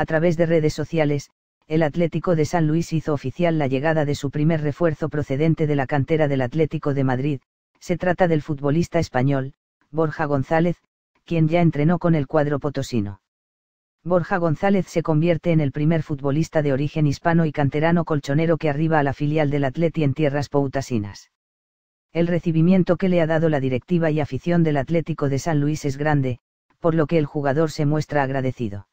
A través de redes sociales, el Atlético de San Luis hizo oficial la llegada de su primer refuerzo procedente de la cantera del Atlético de Madrid, se trata del futbolista español, Borja González, quien ya entrenó con el cuadro potosino. Borja González se convierte en el primer futbolista de origen hispano y canterano colchonero que arriba a la filial del Atleti en tierras poutasinas. El recibimiento que le ha dado la directiva y afición del Atlético de San Luis es grande, por lo que el jugador se muestra agradecido.